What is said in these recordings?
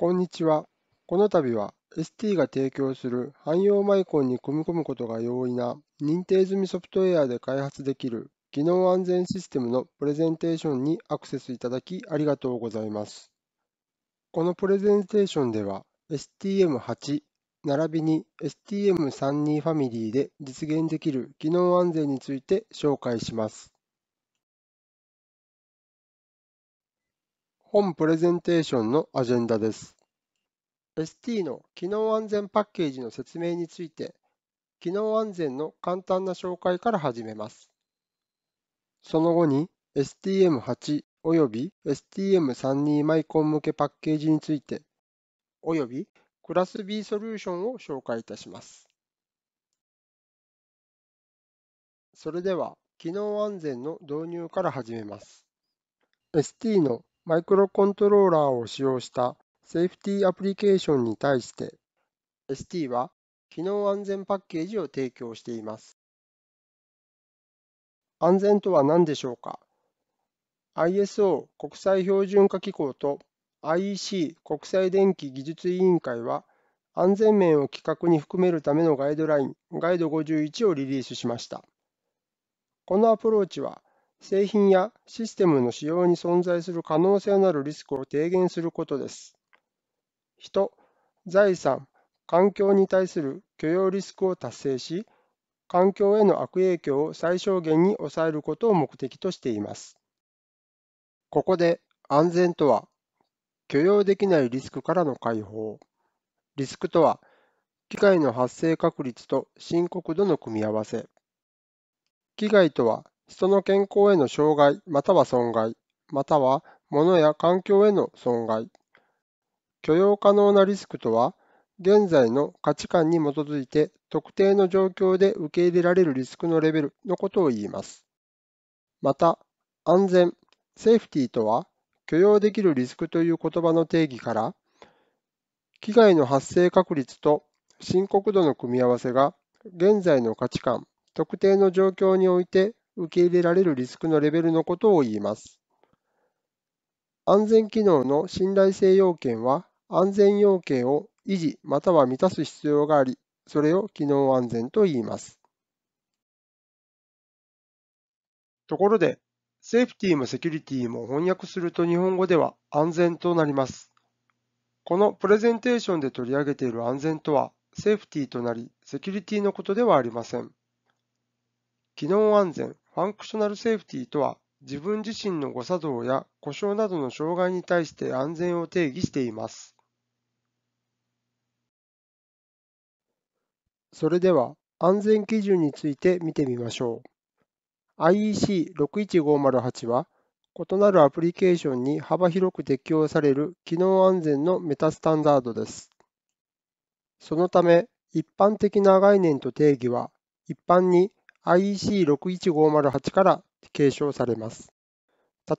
こんにちは。この度は ST が提供する汎用マイコンに組み込むことが容易な認定済みソフトウェアで開発できる技能安全システムのプレゼンテーションにアクセスいただきありがとうございます。このプレゼンテーションでは STM8 並びに STM32 ファミリーで実現できる技能安全について紹介します。本プレゼンテーションのアジェンダです。ST の機能安全パッケージの説明について、機能安全の簡単な紹介から始めます。その後に STM8 および STM32 マイコン向けパッケージについて、およびクラス B ソリューションを紹介いたします。それでは、機能安全の導入から始めます。ST のマイクロコントローラーを使用したセーフティーアプリケーションに対して ST は機能安全パッケージを提供しています。安全とは何でしょうか ?ISO 国際標準化機構と IEC 国際電気技術委員会は安全面を規格に含めるためのガイドラインガイド51をリリースしました。このアプローチは製品やシステムの使用に存在する可能性のあるリスクを低減することです。人、財産、環境に対する許容リスクを達成し、環境への悪影響を最小限に抑えることを目的としています。ここで安全とは、許容できないリスクからの解放。リスクとは、機械の発生確率と深刻度の組み合わせ。危害とは、人の健康への障害または損害、または物や環境への損害。許容可能なリスクとは、現在の価値観に基づいて特定の状況で受け入れられるリスクのレベルのことを言います。また、安全、セーフティーとは、許容できるリスクという言葉の定義から、危害の発生確率と深刻度の組み合わせが、現在の価値観、特定の状況において受け入れられるリスクのレベルのことを言います。安全機能の信頼性要件は安全要件を維持または満たす必要があり、それを機能安全と言います。ところで、セーフティーもセキュリティも翻訳すると日本語では安全となります。このプレゼンテーションで取り上げている安全とは、セーフティーとなり、セキュリティのことではありません。機能安全、ファンクショナルセーフティーとは、自分自身の誤作動や故障などの障害に対して安全を定義しています。それでは安全基準について見てみましょう。IEC61508 は異なるアプリケーションに幅広く適用される機能安全のメタスタンダードです。そのため一般的な概念と定義は一般に IEC61508 から継承されます。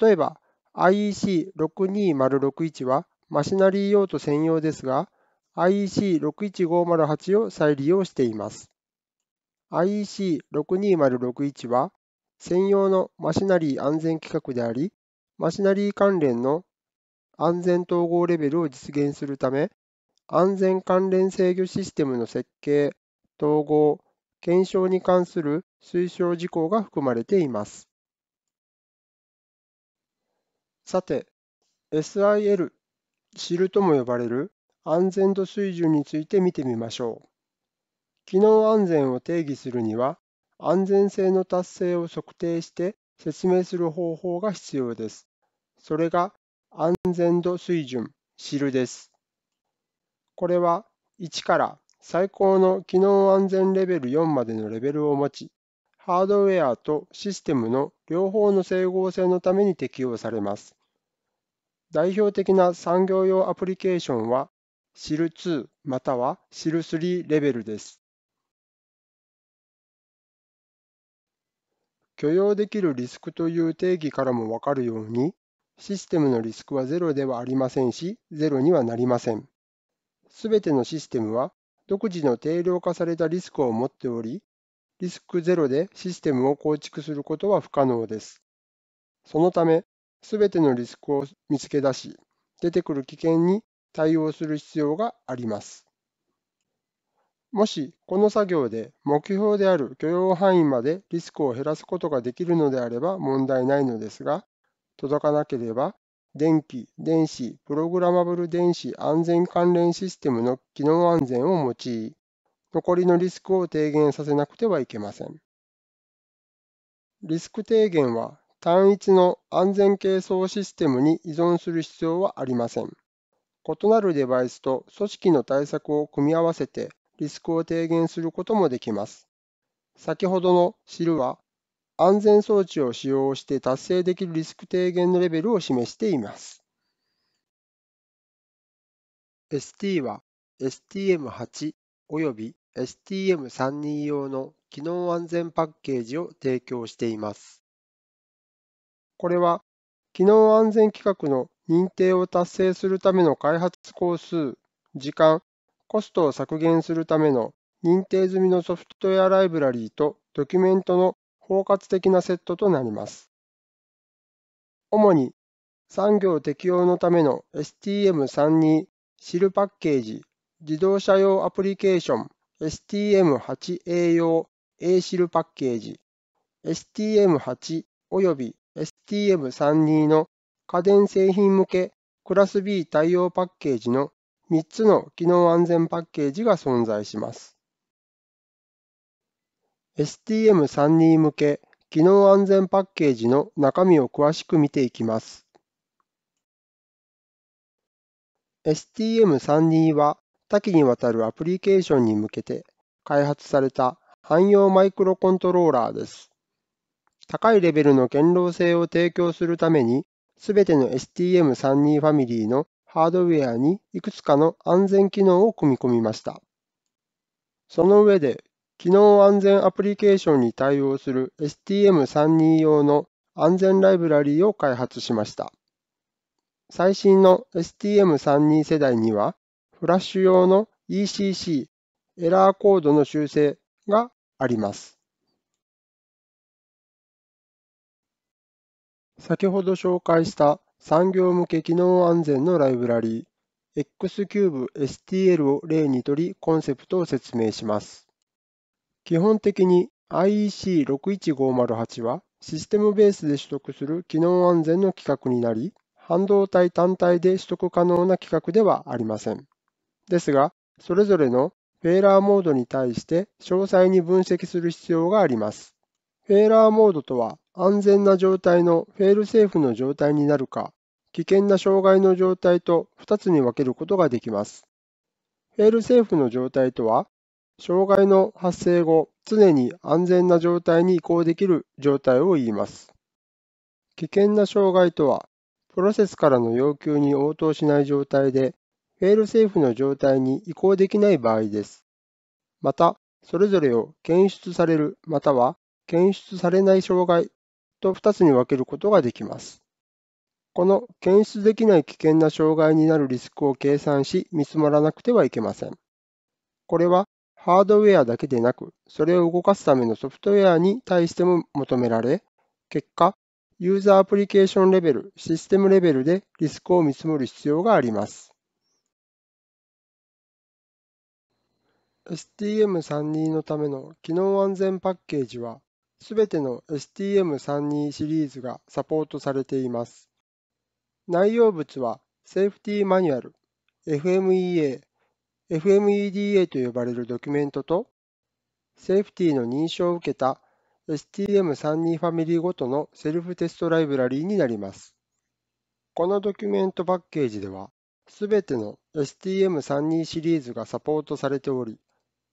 例えば IEC62061 はマシナリー用途専用ですが、IEC61508 を再利用しています。IEC62061 は専用のマシナリー安全規格であり、マシナリー関連の安全統合レベルを実現するため、安全関連制御システムの設計、統合、検証に関する推奨事項が含まれています。さて、SIL、シルとも呼ばれる安全度水準について見てみましょう。機能安全を定義するには、安全性の達成を測定して説明する方法が必要です。それが安全度水準、知るです。これは1から最高の機能安全レベル4までのレベルを持ち、ハードウェアとシステムの両方の整合性のために適用されます。代表的な産業用アプリケーションはシル2またはシル3レベルです。許容できるリスクという定義からもわかるように、システムのリスクはゼロではありませんし、ゼロにはなりません。すべてのシステムは独自の定量化されたリスクを持っており、リスクゼロでシステムを構築することは不可能です。そのため、すべてのリスクを見つけ出し、出てくる危険に対応する必要があります。もしこの作業で目標である許容範囲までリスクを減らすことができるのであれば問題ないのですが、届かなければ電気、電子、プログラマブル電子安全関連システムの機能安全を用い、残りのリスクを低減させなくてはいけません。リスク低減は単一の安全係争システムに依存する必要はありません。異なるデバイスと組織の対策を組み合わせてリスクを低減することもできます。先ほどの知るは、安全装置を使用して達成できるリスク低減のレベルを示しています。ST は STM8 および STM32 用の機能安全パッケージを提供しています。これは、機能安全規格の認定を達成するための開発工数、時間、コストを削減するための認定済みのソフトウェアライブラリーとドキュメントの包括的なセットとなります。主に産業適用のための STM32 シルパッケージ、自動車用アプリケーション STM8A 用 A シルパッケージ、STM8 および STM32 の家電製品向けクラス B 対応パッケージの3つの機能安全パッケージが存在します。STM32 向け機能安全パッケージの中身を詳しく見ていきます。STM32 は多岐にわたるアプリケーションに向けて開発された汎用マイクロコントローラーです。高いレベルの堅牢性を提供するためにすべての STM32 ファミリーのハードウェアにいくつかの安全機能を組み込みました。その上で、機能安全アプリケーションに対応する STM32 用の安全ライブラリーを開発しました。最新の STM32 世代には、フラッシュ用の ECC、エラーコードの修正があります。先ほど紹介した産業向け機能安全のライブラリー XCubeSTL を例にとりコンセプトを説明します。基本的に IEC61508 はシステムベースで取得する機能安全の規格になり、半導体単体で取得可能な規格ではありません。ですが、それぞれのフェーラーモードに対して詳細に分析する必要があります。フェーラーモードとは安全な状態のフェールセーフの状態になるか、危険な障害の状態と2つに分けることができます。フェールセーフの状態とは、障害の発生後、常に安全な状態に移行できる状態を言います。危険な障害とは、プロセスからの要求に応答しない状態で、フェールセーフの状態に移行できない場合です。また、それぞれを検出されるまたは検出されない障害と2つに分けることができます。この検出できない危険な障害になるリスクを計算し見積もらなくてはいけません。これはハードウェアだけでなく、それを動かすためのソフトウェアに対しても求められ、結果、ユーザーアプリケーションレベル、システムレベルでリスクを見積もる必要があります。STM32 のための機能安全パッケージは、すべての STM32 シリーズがサポートされています。内容物はセーフティーマニュアル、FMEA、FMEDA と呼ばれるドキュメントと、セーフティーの認証を受けた STM32 ファミリーごとのセルフテストライブラリーになります。このドキュメントパッケージでは、すべての STM32 シリーズがサポートされており、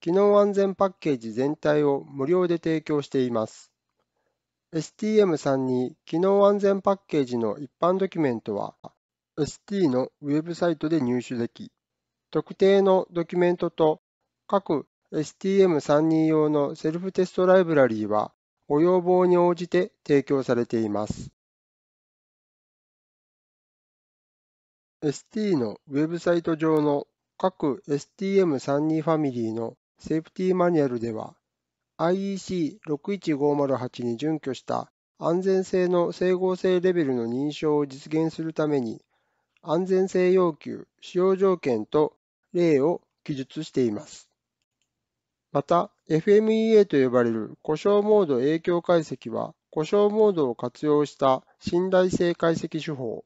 機能安全パッケージ全体を無料で提供しています。STM32 機能安全パッケージの一般ドキュメントは ST のウェブサイトで入手でき、特定のドキュメントと各 STM32 用のセルフテストライブラリーはご要望に応じて提供されています。ST のウェブサイト上の各 STM32 ファミリーのセーフティーマニュアルでは IEC61508 に準拠した安全性の整合性レベルの認証を実現するために安全性要求、使用条件と例を記述しています。また、FMEA と呼ばれる故障モード影響解析は、故障モードを活用した信頼性解析手法、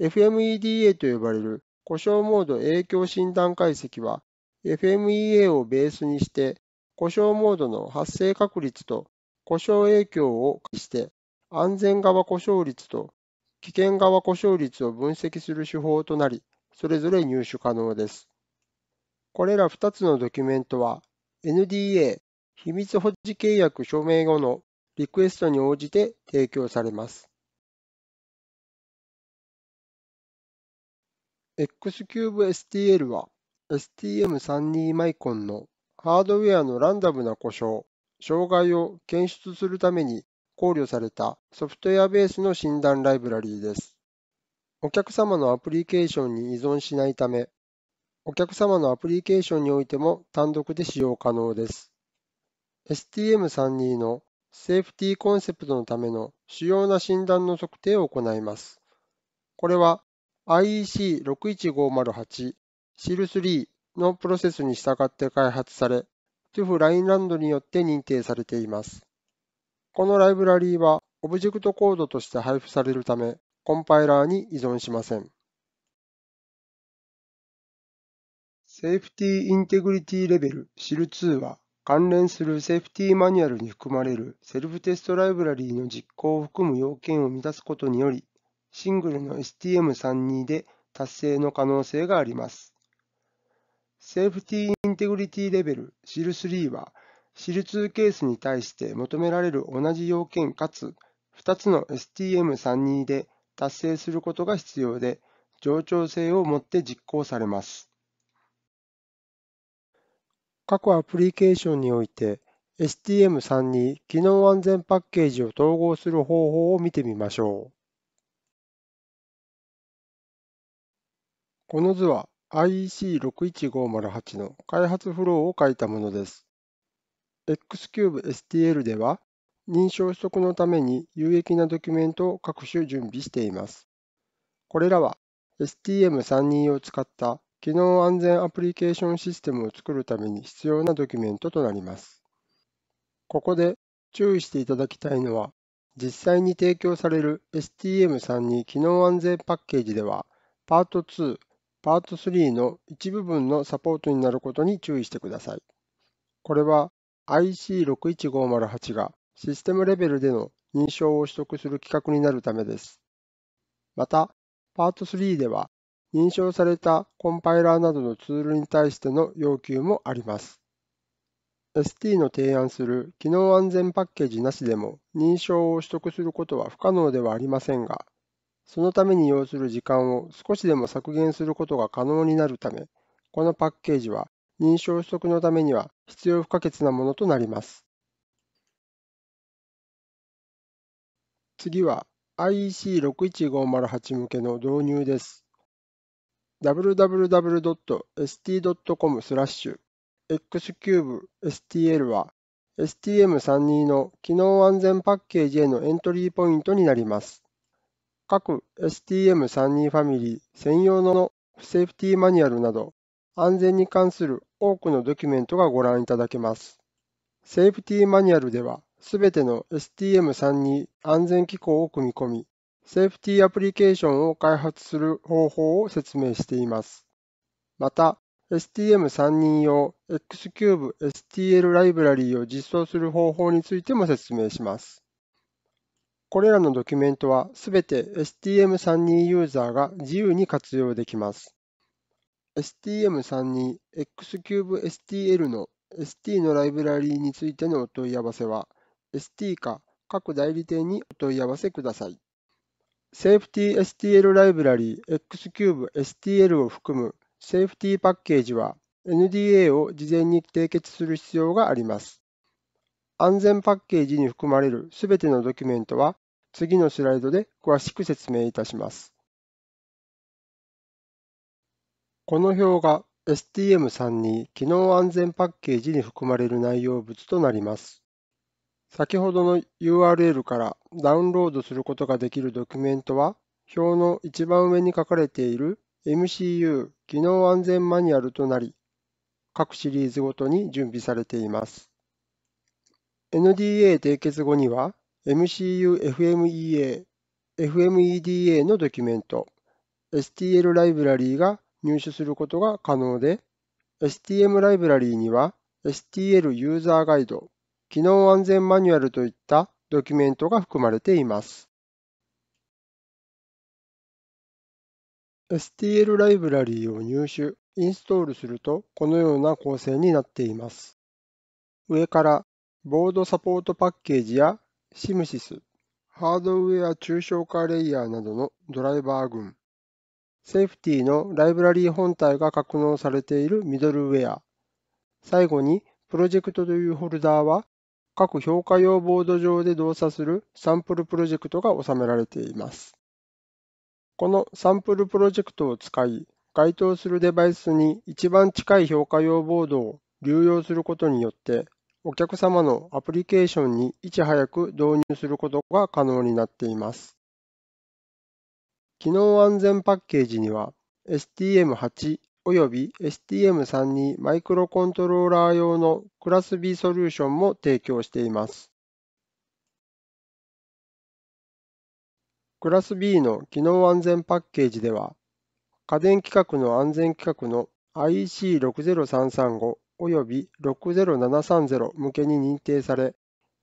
FMEDA と呼ばれる故障モード影響診断解析は、FMEA をベースにして、故障モードの発生確率と故障影響をして、安全側故障率と危険側故障率を分析する手法となり、それぞれ入手可能です。これら2つのドキュメントは、NDA、秘密保持契約署名後のリクエストに応じて提供されます。XCubeSTL は STM32 マイコンのハードウェアのランダムな故障、障害を検出するために考慮されたソフトウェアベースの診断ライブラリーです。お客様のアプリケーションに依存しないため、お客様のアプリケーションにおいても単独で使用可能です。STM32 のセーフティーコンセプトのための主要な診断の測定を行います。これは IEC 61508 SIL3 のプロセスに従って開発され、TÜV ラインランドによって認定されています。このライブラリーはオブジェクトコードとして配布されるため、コンパイラーに依存しません。セーフティーインテグリティレベル SIL2 は関連するセーフティーマニュアルに含まれるセルフテストライブラリーの実行を含む要件を満たすことにより、シングルの STM32 で達成の可能性があります。セーフティーインテグリティレベル SIL3 は、SIL2 ケースに対して求められる同じ要件かつ、2つの STM32 で達成することが必要で、冗長性をもって実行されます。各アプリケーションにおいて、STM3 2機能安全パッケージを統合する方法を見てみましょう。この図は IEC61508 の開発フローを書いたものです。Xcube-STL では、認証取得のために有益なドキュメントを各種準備しています。これらは STM32 を使った機能安全アプリケーションシステムを作るために必要なドキュメントとなります。ここで注意していただきたいのは、実際に提供される STM32 機能安全パッケージでは、パート2パート3の一部分のサポートになることに注意してください。これは IC61508 がシステムレベルでの認証を取得する規格になるためです。また、パート3では認証されたコンパイラーなどのツールに対しての要求もあります。ST の提案する機能安全パッケージなしでも認証を取得することは不可能ではありませんが、そのために要する時間を少しでも削減することが可能になるため、このパッケージは認証取得のためには必要不可欠なものとなります。次は IEC61508 向けの導入です。www.st.com スラッシュ x c u ーブ STL は STM32 の機能安全パッケージへのエントリーポイントになります。各 STM32 ファミリー専用のセーフティーマニュアルなど、安全に関する多くのドキュメントがご覧いただけます。セーフティーマニュアルでは、すべての STM32 安全機構を組み込み、セーフティーアプリケーションを開発する方法を説明しています。また、STM32 用 Xcube STL ライブラリーを実装する方法についても説明します。これらのドキュメントはすべて STM32 ユーザーが自由に活用できます。STM32X3STL の ST のライブラリーについてのお問い合わせは ST か各代理店にお問い合わせください。セーフティ STL ライブラリー X3STL を含むセーフティパッケージは NDA を事前に締結する必要があります。安全パッケージに含まれるすべてのドキュメントは次のスライドで詳しく説明いたします。この表が STM32 機能安全パッケージに含まれる内容物となります。先ほどの URL からダウンロードすることができるドキュメントは、表の一番上に書かれている MCU 機能安全マニュアルとなり、各シリーズごとに準備されています。NDA 締結後には、MCU-FMEA、FMEDA のドキュメント、STL ライブラリーが入手することが可能で、STM ライブラリーには STL ユーザーガイド、機能安全マニュアルといったドキュメントが含まれています。STL ライブラリーを入手、インストールするとこのような構成になっています。上からボードサポートパッケージやシムシス、ハードウェア抽象化レイヤーなどのドライバー群、セーフティのライブラリー本体が格納されているミドルウェア、最後にプロジェクトというホルダーは各評価用ボード上で動作するサンプルプロジェクトが収められています。このサンプルプロジェクトを使い、該当するデバイスに一番近い評価用ボードを流用することによってお客様のアプリケーションにいち早く導入することが可能になっています。機能安全パッケージには STM8 および STM32 マイクロコントローラー用のクラス B ソリューションも提供しています。クラス B の機能安全パッケージでは、家電規格の安全規格の i c 6 0 3 3 5及び60730向けに認定され、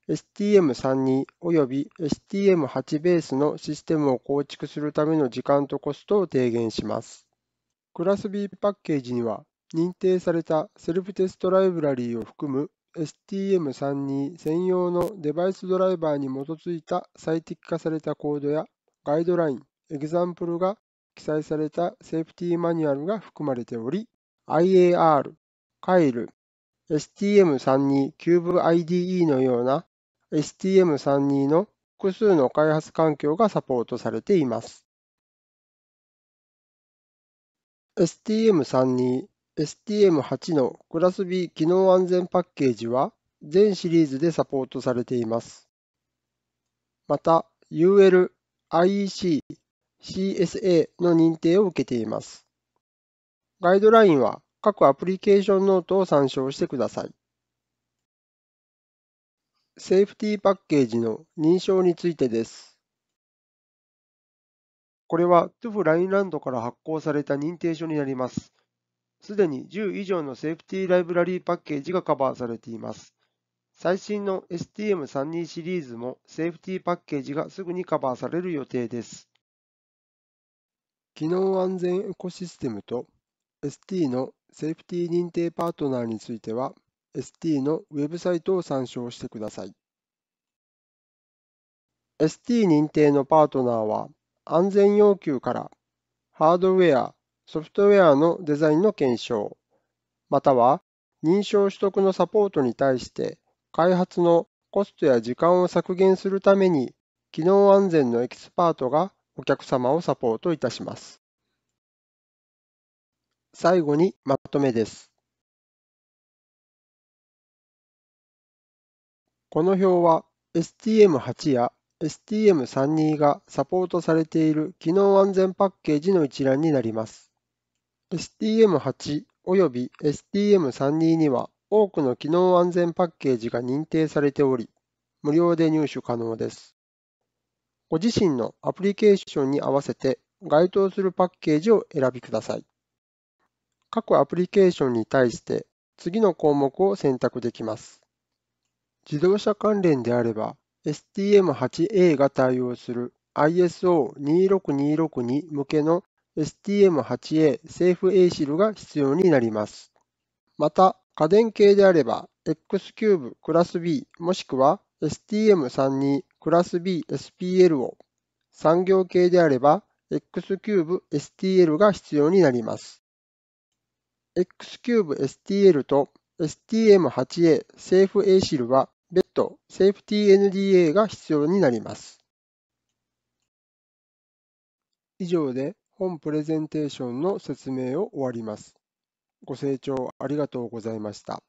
STM32 及び STM8 ベースのシステムを構築するための時間とコストを低減します。クラス B パッケージには、認定されたセルフテストライブラリーを含む STM32 専用のデバイスドライバーに基づいた最適化されたコードやガイドライン、エグザンプルが記載されたセーフティーマニュアルが含まれており、IAR カイル、stm32 CubeIDE のような STM32 の複数の開発環境がサポートされています。STM32、STM8 のクラス B 機能安全パッケージは全シリーズでサポートされています。また、UL、IEC、CSA の認定を受けています。ガイドラインは各アプリケーションノートを参照してください。セーフティーパッケージの認証についてです。これは TUF ラインランドから発行された認定書になります。すでに10以上のセーフティーライブラリーパッケージがカバーされています。最新の STM32 シリーズもセーフティーパッケージがすぐにカバーされる予定です。機能安全エコシステムと ST のセーフティー認定パートナーについては ST のウェブサイトを参照してください。ST 認定のパートナーは安全要求からハードウェア、ソフトウェアのデザインの検証、または認証取得のサポートに対して開発のコストや時間を削減するために機能安全のエキスパートがお客様をサポートいたします。最後にまとめです。この表は STM8 や STM32 がサポートされている機能安全パッケージの一覧になります。STM8 および STM32 には多くの機能安全パッケージが認定されており、無料で入手可能です。ご自身のアプリケーションに合わせて該当するパッケージを選びください。各アプリケーションに対して次の項目を選択できます。自動車関連であれば STM8A が対応する ISO26262 向けの STM8A セーフ A シルが必要になります。また、家電系であれば X キューブクラス B もしくは STM32 クラス B SPL を産業系であれば X キューブ STL が必要になります。x e s t l と STM8A セーフ A シルは別途セーフ t NDA が必要になります。以上で本プレゼンテーションの説明を終わります。ご清聴ありがとうございました。